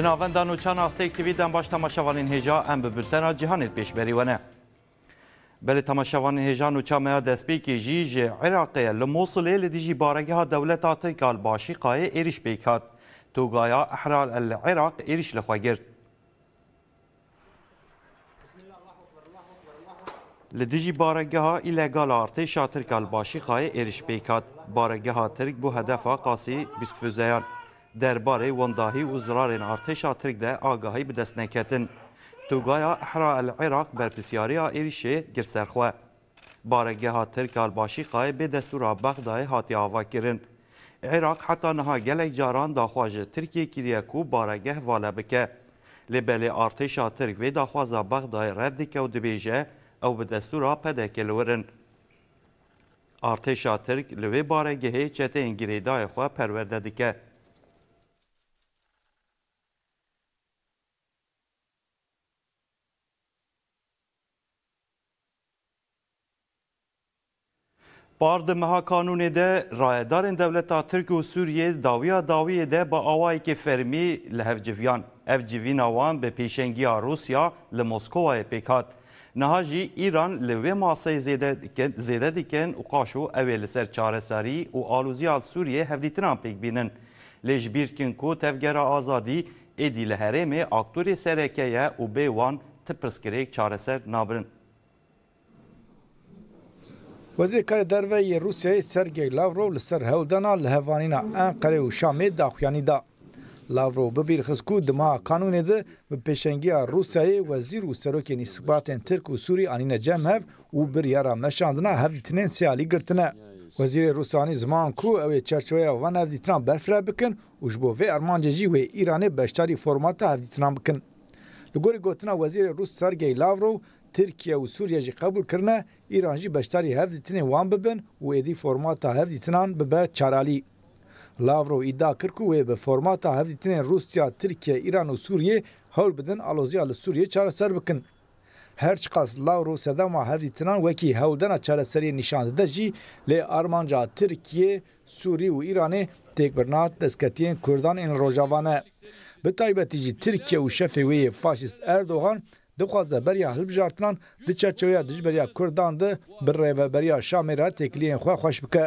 Jinavenda Nûçan Asteyk TV'den baş tamaşavanın heja em bi bültena cihanê pêşberî wene. Belê tamaşavanên heja Nûça meya destpêkê jî ji Iraqê li Mosulê li dijî baregeha dewleta Tekal Başîqayê êriş pêk hat. Togaya Ehral el Iraq êriş li xwe girt. Li dijî baregeha îlegal artêşa Tirkal Başîqayê êriş pêk hat. Baregeha Tirk bû hedefa qasî bîst füzeyan. دربارê wendahî û zirarên artêşa Tirk de agahî bi dest neketin. Tugaya Ehra el Iraq berpisyariya êrişê gir serxwe. Baregeha Tirk Albaşîqayê bê destûra Bexdayê hatiye ava kirin. Iraq heta niha gelek caran daxwaji Tirkiye kiriye ku baregeh vala bike. Li belê artêşa Tirk vê daxwaza Bexdayê red dike û dibêje ew bi destûra pedekê li wirin. Artêşa Tirk li vê baregehê çeteyên girêdayê xwe perwerde dike. Bardemaha kanunê de rayedarên devleta Tirk û Sûriyê dawiya dawiyê de bi awayekê fermî li hev civiyan. Ev civîna wan bi pêşengiya Rusya li Moskowayê pêk hat. Niha jî Îran li wê maseyê zêde dikin û qaş û ew ê li ser çareserî û alûziya Sûriyê hevdîtinan pêk bînin. Lê ji bîrkin ku tevgera azadî êdî li herêmê aktorê sereke ye û bê wan ti pirsgirêk çareser nabirin. Wezîrkara Derve yê Rûsyayê Sergey Lavrov li ser hewldana li hevanîna Enqere û Şamê daxuyanî da. Lavrov bibîrxiz ku dima kanûnê de bi pêşengiya Rûsyayê wezîr û serokên îstihbaratên Tirk û Sûrî anîne cem hev û bir yara meşandina hevdîtinên siyalî girtine. Wezîrê Rûsanî ziman ku ew ê çerçeveya van hevdîtinan berfire bikin û ji bo vê armancê jî wê Îranê beşdarî formata hevdîtinan bikin. Li gorî gotina Wezîrê Rûs Sergey Lavrov ترکیه و سوریه جی قبول کرنه ایران جی بشتاری هفدیتنه وان ببن و ایدی فرماتا هفدیتنان ببه چارالی لاورو ایدا کرکو و به فرماتا هفدیتنه روسیا ترکیه ایران و سوریه هول بدن الوزیا لسوریه چاره سر بکن هر چقاس لاورو سدام و هفدیتنان وکی هولدن چاره سری نشانده ده جی لی آرمانجا ترکیه سوری و ایرانه تکبرنات دسکتین کردان این روجاوانه به تایبتی جی ترکیه و شفه وی فاشیست اردوغان dixwaze beriya hilbijartinan di çerçeveya dijberiya Kurdan de bir rêveberiya Şamê re têkiliyên xwe xweş bike.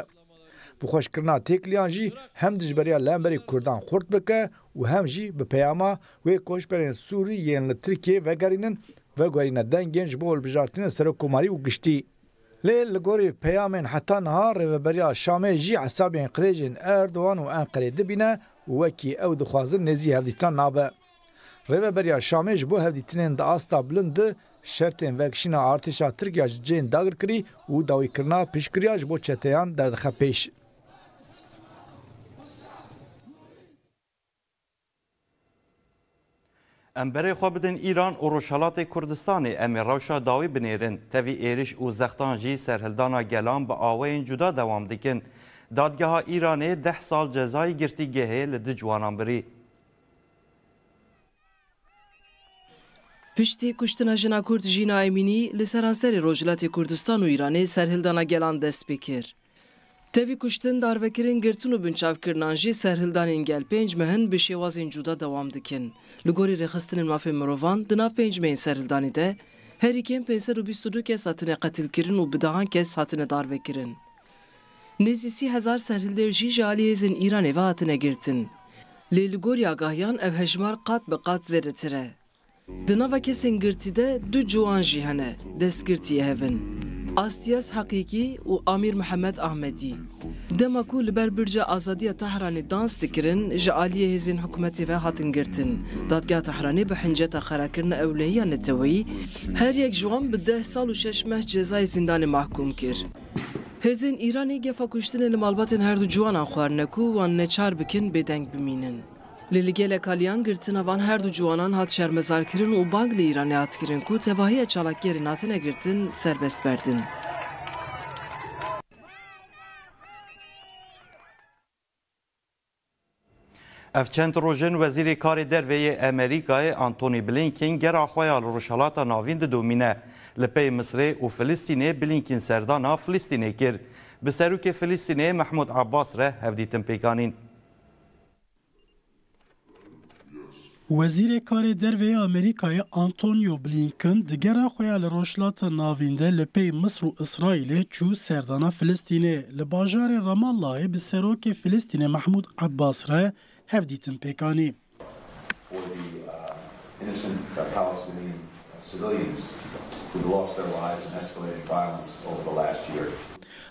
Bi xweşkirina têkiliyan jî hem dijberiya Lemberê Kurdan xurt bike û hem jî bi peyama wê koçberên Sûrî yên li Tirkiye vegerînin vegerîne dengên ji bo hilbijartinên serokkomarî û giştî. Lê li gorî peyamên heta niha rêveberiya Şamê jî hesabên qirêjên Erdogan û Enqerê dibîne û wekî ew dixwazin nêzî hevdîtan nabe. Rêveberiya Şamê ji bo hevdîtinên di asta bilind di şertên vekşîna artêşa Tirkiya ji cêyên dagir kirî û dawîkirina piştgiriya ji bo çeteyan derdixe pêş. Em berê xwe bidin Îran û Roşalatê Kurdistanê em ê rewşa dawî binêrin. Tevî êriş û zextan jî serhildana gelan bi awayên cuda dewam dikin. Dadgeha Îranê deh sal cezayî girtî gehê li di ciwanan birî. Piştî kuştina jina Kurd jina Emînî li seranserê Rojhilatê Kurdistan û Îranê serhildana gelan dest pê kir. Tevî kuştin, darvekirin, girtin û binçavkirinan jî serhildanên gel pênc mehin bi şêwazên cuda dewam dikin. Li gorî rêxistinên mafê mirovan di nav pênc meyên serhildanê de her ikên pêser û bîst û du kes hatine qetilkirin û bi dahan kes hatine darvekirin. Nêzî sî hezar serhildêr jî ji aliyêzên Îranê ve hatine girtin. Lê li gorî agahyan ev hejmar qat bi qat zêdetir e. Di kesin singirtîde du ciwan jî hene destgirtiye hevin. Astiyas hakiki û Amir Muhammed Ahmedi. Dema ku li ber birca azadiya Tehranê dans dikirin, ji aliyê hêzên hikûmetê ve hatin girtin. Dadgeha Tehranê bi hinceta xerakirina ewlehiya netewî, her yek ji bi deh sal û şeş meh cezayê mahkum kir. Hêzên Îranê gefa kuştinê li malbatên her du ciwanan xwarine ku wan neçar bikin bedeng biminin. Լիլիգել kalyan կալյան գրծնավան հերդուջուանան հատ շերմեզարքերին ու բանգ լի իրանի ածքերին կու տեվահի է ճալակերին աթեն է գրծին սերբեստ բերդին։ Ev çend rojên Wezîrê Karê Derveyê Emerîkayê Antony Blinken gera xweya li navind domine didomîne. Li pey Filistin'e Blinken serdana Filistin'e kir. Bi Filistin'e Filistînê Abbas re hevdîtin pêkanîn. وزیر کار وی امریکای آنتونیو بلینکن دگر خویا لروشلات ناوینده لپی مصر و اسرائیل چو سردانا فلسطینه لباجار رام بسروک فلسطینه محمود عباس را هفدیتن پیکانی uh, uh, uh, who lost their lives in escalating violence over the last year.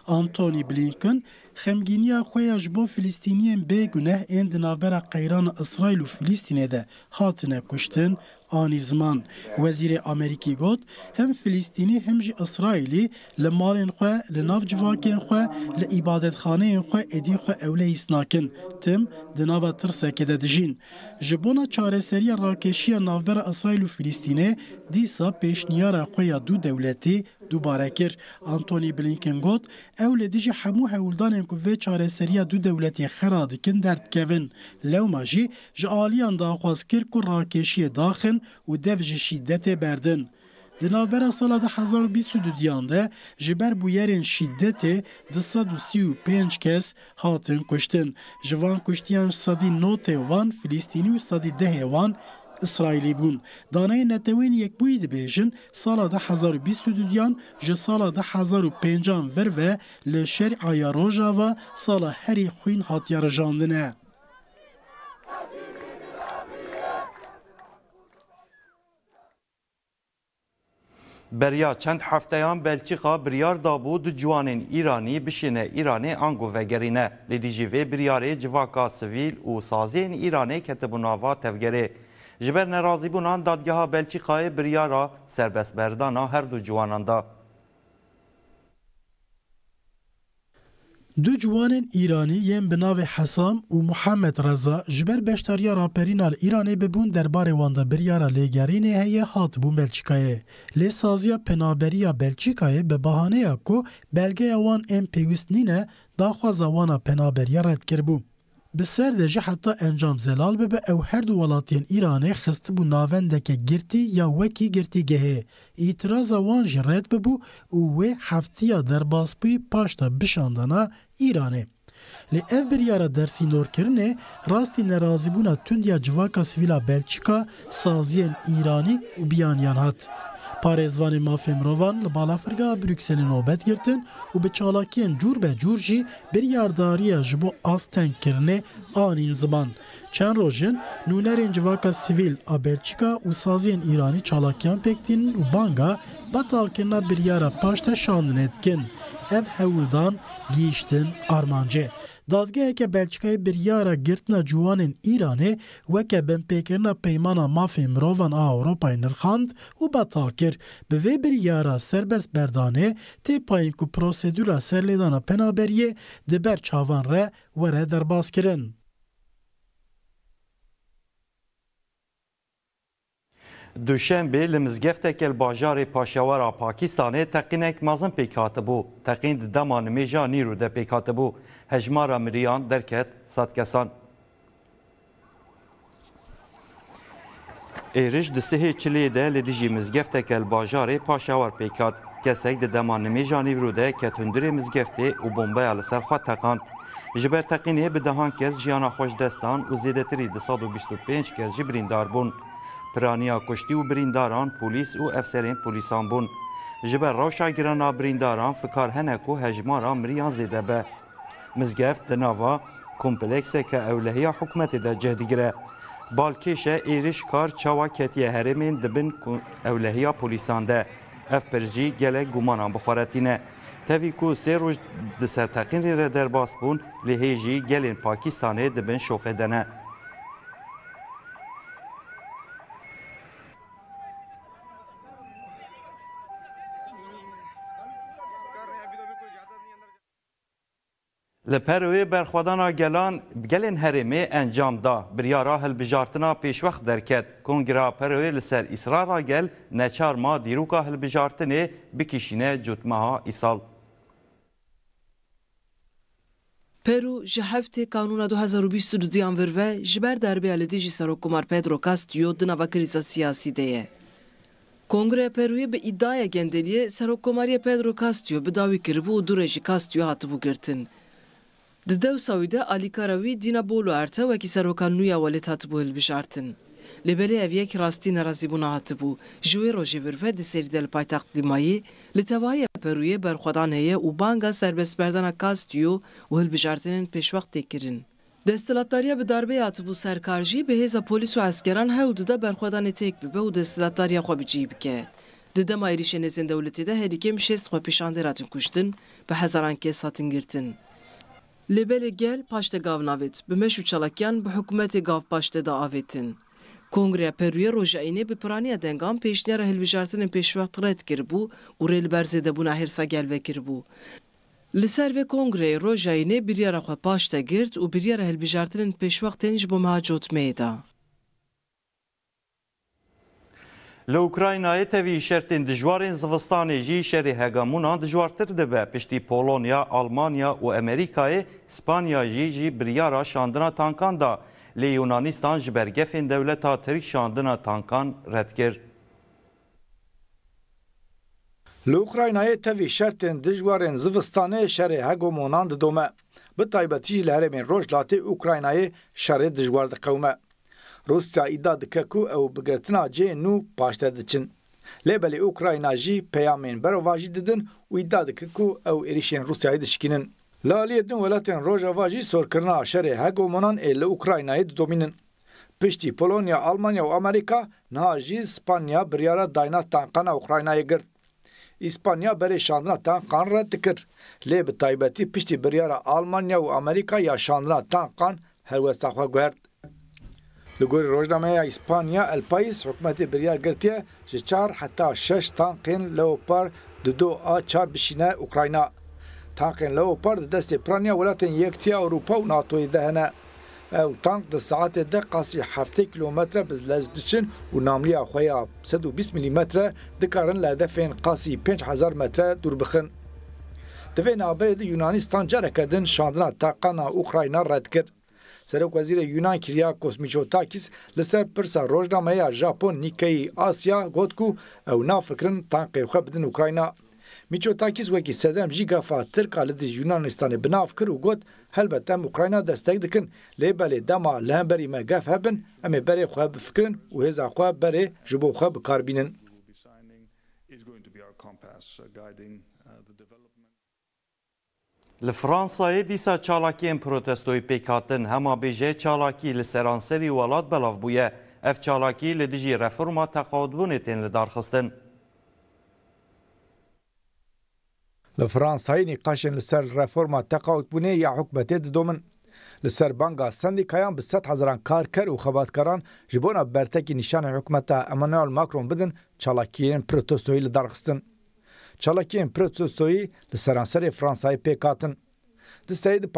Antony Blinken xemgîniya xwe ya ji bo Filîstîniyên bêguneh ên di navbera qeyran Israîl û Filîstînê de hatine kuştin آنی زمان وزیر آمریکی گفت هم فلسطینی هم جی اسرائیلی لمالین خو لناف جواکین خو لعبادت خانه خو ادی خو اوله ایسناکن تم دناوا ترسکه ده دجین جبونا چاره سری راکشی نافبر اسرائیل و فلسطینه دیسا پیشنیار خویا دو دولتی دوباره کرد. انتونی بلینکن گوت او لدیج حمو هولدان این وی چاره سری دو دولتی خرا کن درد کوین لو ماجی جالیان دا خواز کر کو راکشی داخن û dev ji şîddetê berdin. Di navbera sala 2022 de ji ber bûyerên şîddetê 235 kes hatin kuştin. Ji van kuştiyan sadî notê wan Filîstînî û sadî dehê wan İsraîlî bûn. Danayên netewên yekbûyî dibêjin sala 2022 ji sala 2005 ver ve li şerîa Rojava sala herî xwîn hatiye rijandine. بریا چند هفتهان بلچیقا بریار دابو دو جوانین ایرانی بشینه ایرانی انگو وگرینه لیدیجی وی بریاره جواکا سویل و سازین ایرانی کتبو ناوا تفگره جبر نرازی بونان دادگاه بلچیقای بریارا سربست بردانا هر دو جوانان دا دو جوان ایرانی یم به ناو حسام و محمد رضا جبر بشتاریا ال ایرانی ببون درباره واندا بریارا لگرین هیه هات بون بلچیکایه. لی سازیا پنابریا بلچیکایه به بحانه اکو بلگه اوان ام پیوست نینه داخواز وانا پنابریا رد کربون. bi ser de jî heta encam zelal bibe ew her du welatiyên Îranê xistibû navendeke girtî ya wekî girtîgehê. Îtiraza wan jî red bibû û wê heftiya derbasbûyî paş da bişandana Îranê. Li ev biryara dersînorkirinê rastî nerazîbûna tundiya civaka sivîla Belçika saziyên Îranî û biyaniyan hat. پارێزوانی مافێمرۆڤان لە بالافرگا بریکسێنی نۆبەت گرتن و بە چاڵاکیان جوور بە جوورژی بریارداریە ji bo astengkirnê anîn ziman. Çend rojin nûnerên civaka sivîl a Belçika û saziyên Îranî çalakiyan pêktînin û banga batalkirina biryara paş te şandinê dikin. Ev hewildan giyiştin دادگاهی که بلچکای بریارا گرتنا جوانین ایرانه وکه بمپیکرنا پیمانا مافی مروان آ اروپای نرخاند و بتا کر به وی بریارا سربست بردانه تی پایین کو پروسیدورا سرلیدانا پنابریه دبر چاوان ره وره درباز کرن. دوشنبه لمزگفتکل باجار پاشاورا پاکستانê teqînek mazin pêk hatibû teqîn di dema nimêja nîrû de pêk hatibû hejmara miriyan derket sadkesan. Êrij di sihê çilê de li dijî mizgeftekel bajarê paşawar pêk hat. Kesek di dema nimêja nîvrû de ketundurê mizgeftê û bombeya li ser xwe teqand. Ji ber teqînê bi dehan kes jiyana xweşdestan û zêdetirî di 125 kes ji birîndar bûn. پرانیا کشتی و برینداران پلیس و افسرین پلیسان بون ji ber rewşa girana birîndaran fikar hene ku hejmara miriyan zêde be. Mizgeft di nava komplekseke ewlehiya hikmetê de cehdigire. Balkêşe êrişkar çawa ketiye herêmên dibin ewlehiya polîsan de. Ev pirjî gelek gumanan bixwaretîne. Tevî ku sê roj di serteqînê re derbas bûn, lê hê jî gelên Pakistanê dibin şoxedene. Li Perûyê berxwedana gelan gelên herêmê encam da biryara hilbijartina pêşvex derket. Kongreya Perûyê li ser îsrara gel neçarma dîroka hilbijartinê bikişîne cutmaha îsal. Peru ji heftê kanûna 2022 yan virve ji ber derbeya li dijî Serokumar Pedro Castillo di nava krîza siyasî de ye. Kongre Peru'ya bi iddiaya gendeliye Serokomariye Pedro Castillo bi dawî kiribû û durê jî Castillo hatibû girtin. Didev Saûd'e alîkara dîna bolû wekî seroka nû ya welêt bû hilbijartin. Li berê ev yek rastî nerazîbûna hatibû. Ji wê rojê virve di serî de li paytaxt Limayê li tevahiya Perûyê berxwedan heye û banga serbestberdana Kastyo û hilbijartinên pêşwextê kirin. Destilatariya bi darbê hatibû serkarjî bi hêza polîs û eskeran hew dide berxwedanê têk bibe û destilatariya xwe bicî bike. Di dema êrişê nêzên dewletê de herî kêm şêst xwepêşandê hatin kuştin, bi hezaran kes hatin girtin. Lebele gel paşte gavnavit, bümeşu çalakyan bu hükümeti gav paşte davetin. avetin. Kongre Peruya Rojayine bir praniya dengam peşniyara helvijartinin peşvakt red kirbu, u relberzede buna hersa gelve kirbu. Liser ve kongre Rojayine bir yara xwe paşte girt û bir yara helbijartinên pêşwextên ji bo meha cotmeyê له اوکراینا تهوی شرطین دجوارین زوستانê jî şerê hegemûnan dijwartir dibe piştî Polonya, Almanya û Amerîkayê Spanya jî jî biryara şandina tankan da lê Yunanistan ji ber gefên dewleta Tirk şandina tankan red kir. Li Ukraynayê tevî şertên dijwarên zivistanê şerê hegemûnan didome. Bi taybetî jî li herêmên Rojhilatê Ukraynayê şerê dijwar diqewme. Rusya iddia dike ku ew bi girtina ciyên nû paş te diçin. Lêbelê Ukrayna jî peyamên berova jî didin û iddia dike ku ew êrişên Rusyayê dişikinin. Li aliyê din welatên Rojava jî sorkirina şerê hegemonan ê li Ukraynayê didomînin. Piştî Polonya, Almanya û Amerîka niha jî Spanya biryara dayna tankana Ukraynayê girt. İspanya berê şandina tankan re dikir. Lê bi taybetî piştî biryara Almanya û Amerîka ya şandina tankan helwesta xwe guhert. لگوری روزنامه اسپانیا الپایس حکومت بریار گرتیه جه چار حتا شش تانقین لوپار دو دو آچا بشینه اوکراینا تانقین لوپار ده دست پرانیا ولاتن یکتیا اروپا و ناتوی دهنه او تانک د ساعت ده قاسی 7 کیلومتر بز لزدچن و ناملیا خویا 120 میلیمتر د کارن لهدفین قاسی 5000 متر دور بخن د وین ابرد یونانستان جره کدن شاندنا تاقانا اوکراینا رد کرد سرک وزیر یونان کریاکوس میچوتاکیس لسر پرسا روزنامه یا ژاپن نیکەی ئاسیا گوت کو ئەو نافکرن تانقی خە بدن اوکراینا میچۆتاکیس وەکی سەدەم ژیگەفا ترکا لە دژ یونانستانی بناف کرد و گوت هەلبەت ئەم اوکراینا دەستێک دکن لێ بەلێ دەما لە هەمبەری مەگەف هەبن ئەمێ بەرێ خوا بفکرن و هێزا خوا بەرێ ji بۆ خە بکاربینن. is going to be our compass uh, guiding لفرانسای دیسا چالاکی ام پروتستوی پیکاتن هما بیجه چالاکی لسرانسری والات بلاف بویه اف چالاکی لدیجی رفرما تقاودبونه تین لدارخستن لفرانسای نقاشن لسر رفرما تقاودبونه یا حکمت دومن لسر بانگا سندیکایان به 100 هزاران کارکر و خباتکاران جبونا برتکی نشان حکومت امانوئل ماکرون بدن چالاکیین پروتستوی لدارخستن çalakiyên protestoyu, li Fransa'yı pek pêkatin. Di serê di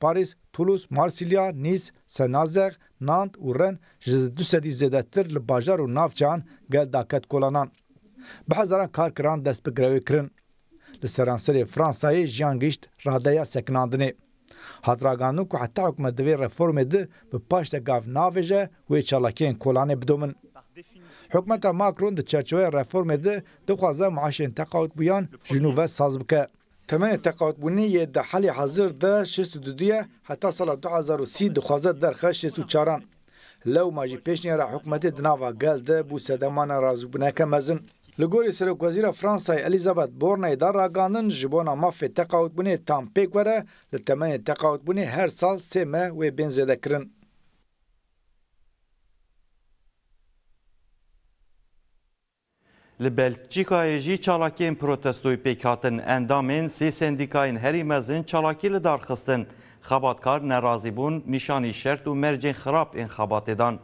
Paris, Toulouse, Marsilya, Nice, Senazex, Nant û Ren ji du sedî zêdetir li bajar û navçehan gel daket kolanan. Bi kar karkiran dest bi grevê kirin. Li seranserê Fransayê jiyan gişt radeya seknandinê. Hadraganin ku heta hikûmet divê reform edi, bi paş gav navêje wê çalakiyên kolanê bidomin. حکومت ماکرون د چرچوه رفرم ده د خوازه معاشین تقاوت بیان جنوب ساز بکه تمام تقاوت بونی د حل حاضر ده 62 حتی سال 2030 د خوازه درخه 64 لو ماجی پیشنی را حکومت د ناوا گل ده بو سدمان رازو بنکه مزن لګوري سره وزیر فرانسای الیزابت بورنای دا راګانن جبونه مافه تقاوت بونی تام پیکوره د تمام تقاوت بونی هر سال سمه و بنزه دکرن Li Belçikayê jî çalakên protestoyê pêkhatin endamên sê sendîkayên herî mezin çalakî li darxistin. Xebatkar nerazî bûn nîşanî şert û mercên xirab ên xebatê dan.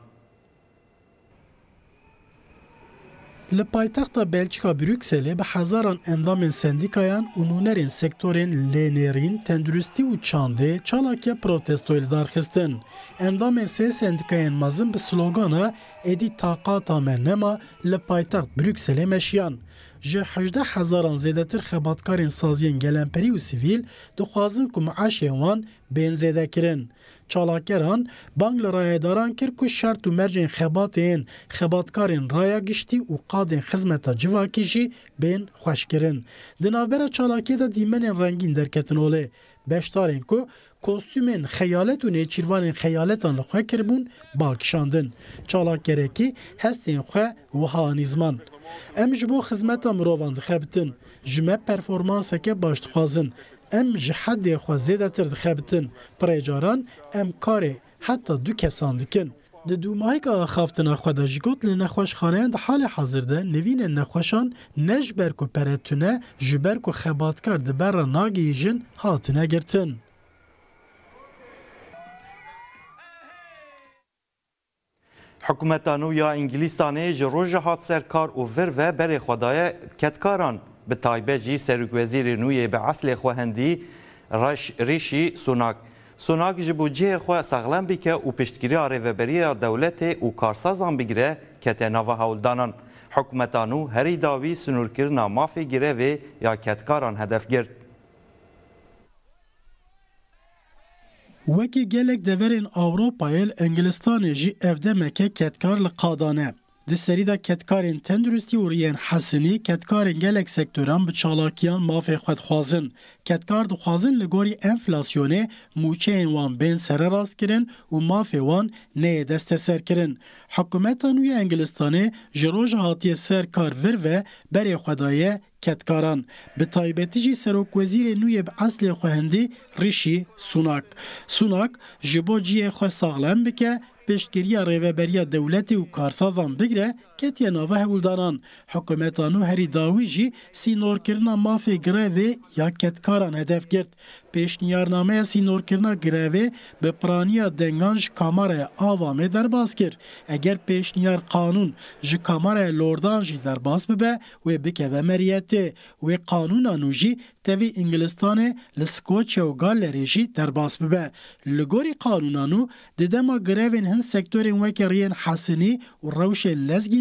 Li paytexta Belçika Brükselê bi hezaran endamên sendikayan û nûnerên sektorên lênerîn, tenduristî û çandê çalakê protestoyê darxistin. Endamên sê sendikayên mezin bi sloganı "Edî taqata me nema" li paytext Brükselê meşiyan ji 18 hezaran zêdetir xebatkarên saziyên gelemperî û sivîl dixwazin ku meeşên wan benzede kirin. Çalakeran bang li rayedaran kir ku şert û mercên xebatên xebatkarên raya giştî û qadên xizmeta civakî jî bên xweş kirin. Di navbera çalakê de dîmenên rengîn derketin olê. Beşdarên ku kostümên xeyalet û nêçîrvanên xeyaletan li xwe kirbûn balkişandin. Çalakerekî hestên xwe wiha nîzman. Em ji bo xizmeta mirovan dixebitin, ji me performanseke baş dixwazin. Em ji hedê xwe zêdetir dixebitin. Pirê caran em karê heta du kesan dikin. د دومایکا خافتنا خو د جګوت له نخوش خانه د حال حاضر ده نوین نخوشان نجبر کو پرتونه جبر کو خبات کرد بر ناگیجن هاتنه گرتن حکومت نو یا انګلیستانې جروج هات سرکار او ور و بر خدای کتکاران به تایبه جی سرک وزیر نوی به اصل خواهندی رش ریشی سوناک سوناک جی بودجه خو سغلم بیکه او پشتگیری ریوبری دولت او کارسازان بگیره کته نوا هولدانان حکومتانو هری داوی سنورکرنا مافی گیره و یا کتکاران هدف گرد Wekî gelek deverên Awropayê Engilistanê jî evde meke ketkar li qadane. Di serî de ketkarên tenduristî û riyên hesinî ketkarên gelek sektoran bi çalakiyan mafê xwe dixwazin. Ketkar dixwazin li gorî enflasyonê mûçeyên wan bên sere rast kirin û mafê wan neyê desteser kirin. Hikûmeta nû ya Engilistanê ji roj hatiye ser vir ve berê xwedaye کتکاران به سر سروک وزیر نویب اصل خوهندی ریشی سوناک سوناک ji جی خواه ساغلن بکه پشتگیری پێشگیریە ڕێوەبەریە دولتی و کارسازان بگره ketiye nava hewildanan. Hikûmeta nû herî dawî jî sînorkirina ya ketkaran hedef girt. Pêşniyarnameya sînorkirina grevê bi piraniya dengan ji kamaraya avamê derbas kir. Eger pêşniyar kanûn ji kamaraya lordan jî derbas bibe wê bikeve meriyetê. Wê kanûna nû jî tevî Ingilistanê li Skoçya û Gallerê jî derbas bibe. Li kanun anu, nû di dema grevên hin sektörên weke riyên Hesinî û rewşên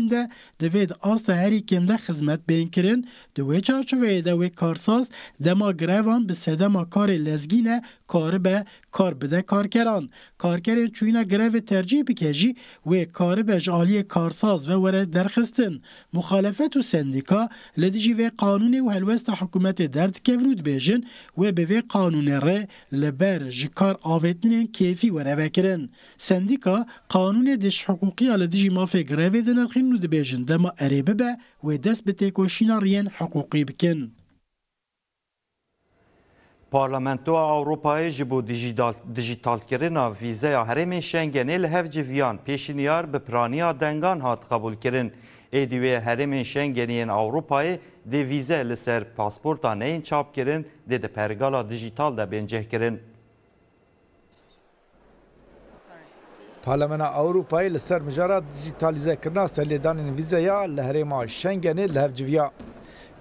دەرەمدا دەبێت ئاستەهری کێمدا خزمەت بینکردن دوێ چارچوەیەدا وێ کارساز دەما گرێوان bi sedema karê lezgîne karibe kar bide karkeran. Karkerên çûyîna grevê tercih bike jî wê karibe ji aliyê karsaz ve were derxistin. Muxalefet û sendika li dijî vê qanûnê û helwesta hikûmetê derdikevin û dibêjin wê bi vê qanûnê re li ber ji kar avêtinên kêfî were vekirin. Sendika qanûnê diş hukûkiya li dijî mafê grevê dinirxîn û dibêjin dema erê bibe wê dest bi têkoşîna riyên heqûqî bikin. Parlamentoa Ewropayê ji bo dijîtalkirina vîzeya herêmên Şengenê li hev civiyan pêşiniyar bi piraniya dengan hat qebûlkirin. Êdî herêmên Şengeniyên Ewropayê dê vîze li ser pasporta neyên çapkirin dê di pergala dijîtal de bêncehkirin. Parlamenta Ewropayê li ser mijara dijîtalîzekirina serlêdanên vîzeya li herêma Şengenê li hevciviya.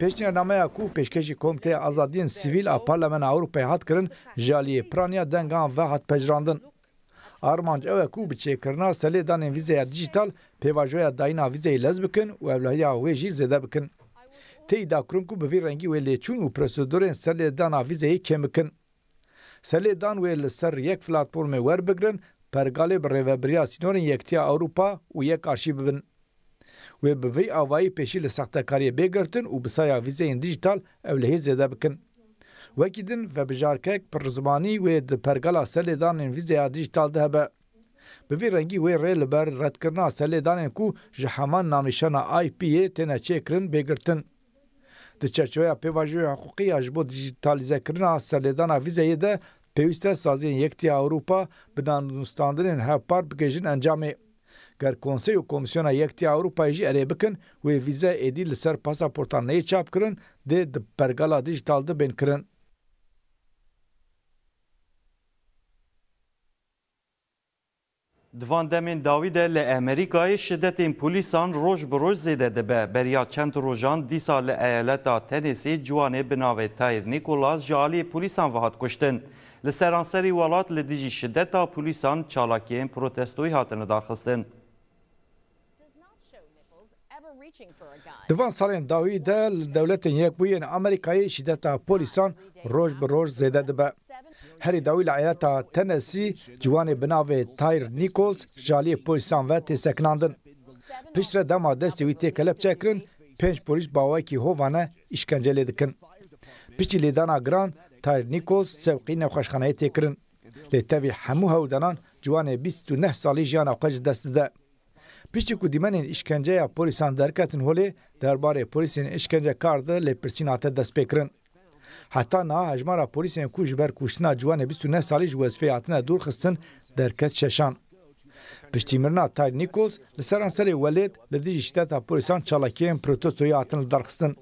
Pêşniyarnameya ku pêşkêşî Komiteya Azadiyên Sivîl a Parlamenta Ewropayê hat kirin, ji aliyê piraniya dengan ve hat pejrandin. Armanc ew e ku bi çêkirina selêdanên vîzeya dijîtal pêvajoya dayîna vîzeyê lez bikin û evlahiya wê jî zêde bikin. Têda kirin ku bi vî rengî wê lêçûn û prosedorên selêdana vîzeyê kêm bikin. Selêdan wê li ser yek platformê werbigirin pergalê bi rêveberiya sînorên yektiya Ewropa û yek arşî bibin. Wê bi vê avayî pêşî li sextekariyê bêgirtin û bisaya vîzeyên dijital ew lehê zêde bikin. Wekî din vebijarkek pirzmanî wê di pergala selêdanên vîzeya dijital de hebe. Bi vê rengî wê rê li ber redkirina selêdanên ku ji heman nanîşana IPyê têne çêkirin bêgirtin. Di çerçeveya pêvajoya huquqiya ji bo dijîtalîzekirina selêdana vîzeyê de پێویستە سازیین یەکتی ئەوروپا بدانستاندنین هەپار بگەژین ئەنجامێ گەر کۆنسی و کۆمسیۆنە یەکتی ئەوروپایژی ئەرێ بکن وێ ویزە ئێدی لەسەر پاساپۆرتانەیە چاپکردن دێ بەرگەڵا دیژتال دەبێنکردن. Divan demên dawî de li Emerîkayê şiddetên polîsan roj bi roj zêde dibe. Beriya çend rojan dîsa li eyaleta Tenesê ciwanê bi navê Tayr Nikolas ji aliyê polîsan ve hat kuştin. Li seranserê welat li dijî şiddeta polîsan çalakiyên protestoyê hatine darxistin. دوان سالین داوی ده دولتین یک بوین امریکای شدتا پولیسان روش به روش زیده ده به. هری داوی لعیلتا تنسی جوان بناوی تایر نیکولز جالی پولیسان و تیسکناندن. پیش را دما دستی وی تیکلب چکرن پنج پولیس باوکی هوانه اشکنجه لیدکن. پچی لیدانا گران تایر نیکولز سوقی نوخشخانه تکرن لی تاوی همو هودانان جوان 29 سالی جیان اقج دست ده پشتی کو دیمنین اشکنجه یا پولیسان درکتن هولی درباره پولیسین اشکنجه کارده لی پرسین آته دست پکرن حتی نا هجمارا پولیسین کو جبر کوشتنا جوان 29 سالی جوزفی آتنا دور خستن درکت ششان پشتی مرنا تایر نیکولز لسران سر ولید لدیج اشتتا پولیسان چالاکیین پروتوستوی آتن درخستن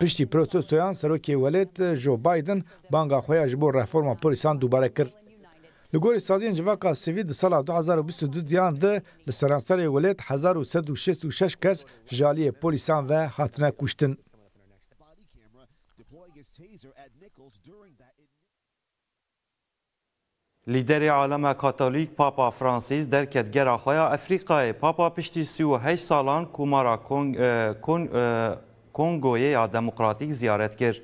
پشتی پروتستویان سرۆکی وەلێت ژۆ بادن بانگا خۆیان ji بۆ ڕفۆما پۆلیسان دووبارە کرد. Li gorî saziyên civaka sivî di sala 2022 diyan de li seranserê welêt 1966 kes jaliyê polîsan ve hatine kuştin. Lîderê alema Katolîk Papa Fransîs derket gera xweya Efrîqayê Papa piştî 38 salan kumara e, e, Kongo'ya ya demokratîk ziyaret kir.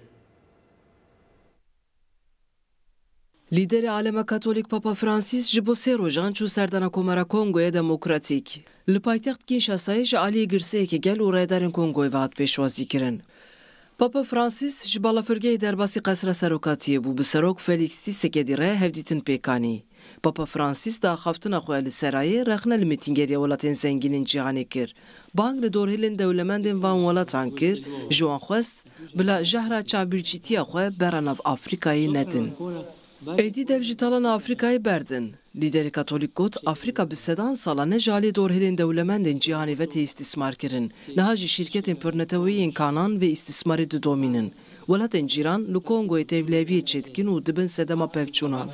Lider Alema Katolik Papa Francis ji bo sê serdana Komara Kongoya Demokratik. Li paytextê Kinshasayê ji aliyê girseyekê gel û rêdarên Kongoyê ve hat pêşwazî Papa Francis ji balafirgehê derbasî qesra serokatiyê bû bi serok Felix Tshisekedi re hevdîtin Papa Francis da haftina xwe li serayê rexne li mîtingeriya welatên zenginin cîhanê kir. Bang li dorhêlên dewlemendên van welatan kir, ji wan xwest bila jehra çabirçîtiya xwe bera nav nedin. Êdî dev Afrika'yı talana berdin. Lideri Katolik got Afrika bir sedan sala ne jalê dorhêlên dewlemendên cîhanê ve tê istismar kirin. Niha jî şîrketên pirnetewiyên kanan ve istismarê didomînin. Welatên e cîran li Kongoyê e tevleviyê çêdikin e û dibin sedema pevçûnan.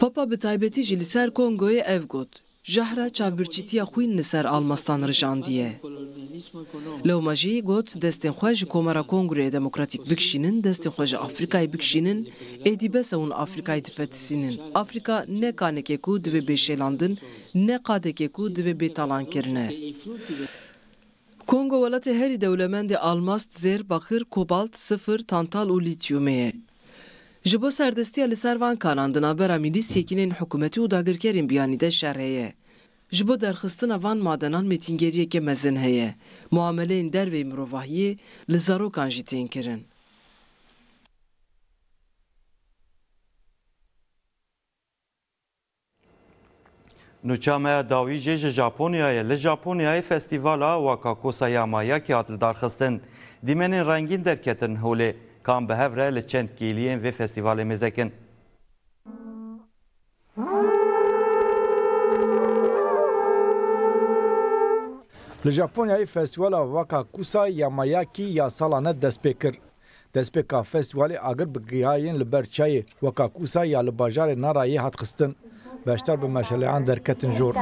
Papa bi taybetî jî li ser Kongoyê ev got. Jehra çavbirçîtiya xwîn li ser Almastan rijandiye. Lewma jî got destên xwe ji Komara Kongreyê Demokratîk bikişînin, destên xwe ji Afrikayê bikişînin, êdîbesa hûn Afrikayê difetisînin. Afrika ne kanekê ku divê bêşêlandin, ne qadekê ku divê Kongo velatê herî dewlemendê almast, zêr, bakır, kobalt, sıfır, tantal û lîtyumê ye. Ji bo serdestiya li ser van kalandina bera milî sekînên hikûmetî û dagirkerên biyanî de madenan metîngeriyeke mezin heye. Muameleyên dervê mirovahiyê li zarokan jî Nûçameya dawî ji Japonyayê li Japonyayê festîvala Wakakosa Yamayakî hat darxistin. Dîmenên rengîn derketin holê kam bi hev re li çend kêliyên vê festîvalê mêzekin. Li Japonyayê festîvala Wakakosa Yamayakî ya sala ne destpê kir. Destpêka festîvalê agir bi gihayên li ber çayê Wakakosa ya li bajarê Narayê hat xistin. بیشتر به مشلعان در کتن جور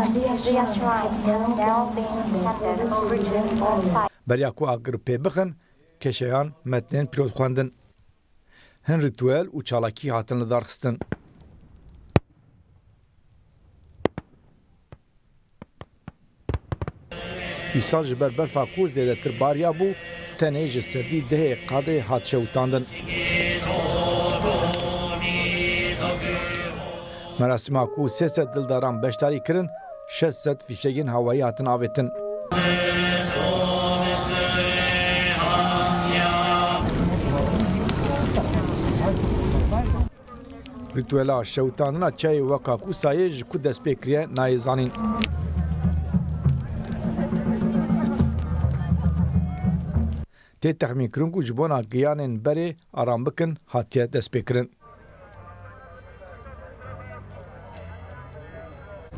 بریا کو اگر پی بخن کشیان متنین پیروز خواندن هنری تویل و چالاکی هاتن لدارخستن ایسال جبر برفا کو زیده تر باریا بو تنه جسدی ده قاده هات شوتاندن Merasima ku 300 dildaran beşdarî kirin 600 fişekên hawayî hatin avêtin. Ritwela şewtanina çayê weka Kusayê ji ku destpê kiriye nayê zanîn. Tê texmînkirin ku ji bona giyanên berê aram bikin hatiye destpêkirin.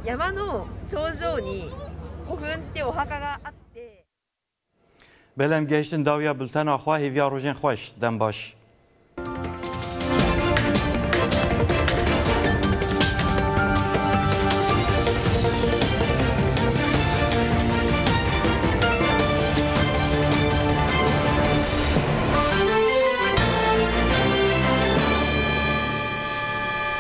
山の頂上に古墳ってお墓があって